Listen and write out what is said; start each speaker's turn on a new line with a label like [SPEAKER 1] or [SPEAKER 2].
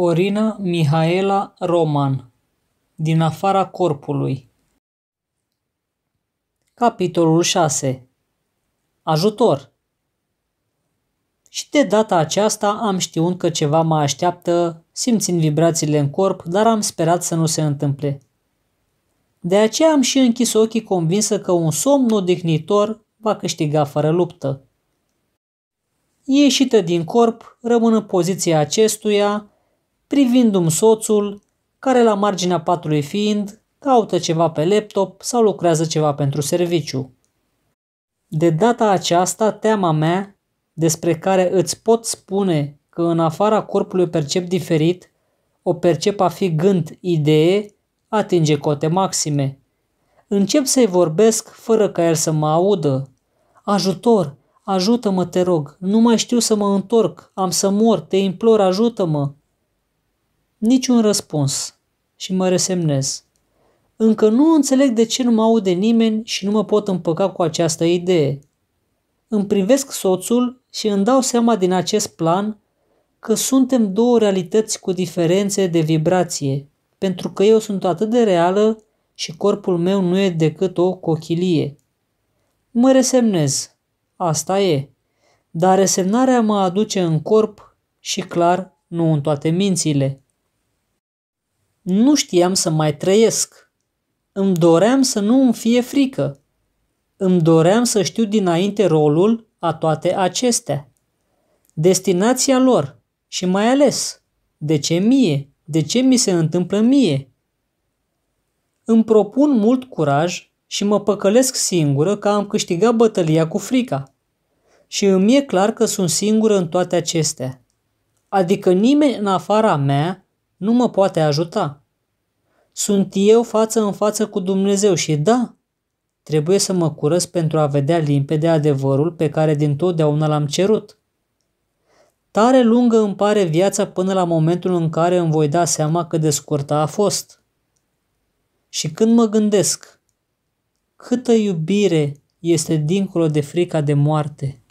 [SPEAKER 1] Corina Mihaela Roman Din afara corpului Capitolul 6 Ajutor Și de data aceasta am știut că ceva mă așteaptă, simțind vibrațiile în corp, dar am sperat să nu se întâmple. De aceea am și închis ochii convinsă că un somn odihnitor va câștiga fără luptă. Ieșită din corp, rămân în poziția acestuia, privindu-mi soțul, care la marginea patului fiind, caută ceva pe laptop sau lucrează ceva pentru serviciu. De data aceasta, teama mea, despre care îți pot spune că în afara corpului percep diferit, o percep a fi gând, idee, atinge cote maxime. Încep să-i vorbesc fără ca el să mă audă. Ajutor, ajută-mă, te rog, nu mai știu să mă întorc, am să mor, te implor, ajută-mă. Niciun răspuns. Și mă resemnez. Încă nu înțeleg de ce nu mă aude nimeni și nu mă pot împăca cu această idee. Îmi privesc soțul și îmi dau seama din acest plan că suntem două realități cu diferențe de vibrație, pentru că eu sunt atât de reală și corpul meu nu e decât o cochilie. Mă resemnez. Asta e. Dar resemnarea mă aduce în corp și clar nu în toate mințile. Nu știam să mai trăiesc. Îmi doream să nu îmi fie frică. Îmi doream să știu dinainte rolul a toate acestea. Destinația lor și mai ales, de ce mie? De ce mi se întâmplă mie? Îmi propun mult curaj și mă păcălesc singură că am câștigat bătălia cu frica. Și îmi e clar că sunt singură în toate acestea. Adică nimeni în afara mea nu mă poate ajuta. Sunt eu față în față cu Dumnezeu și da, trebuie să mă curăț pentru a vedea limpede adevărul pe care din totdeauna l-am cerut. Tare lungă îmi pare viața până la momentul în care îmi voi da seama cât de scurtă a fost. Și când mă gândesc, câtă iubire este dincolo de frica de moarte.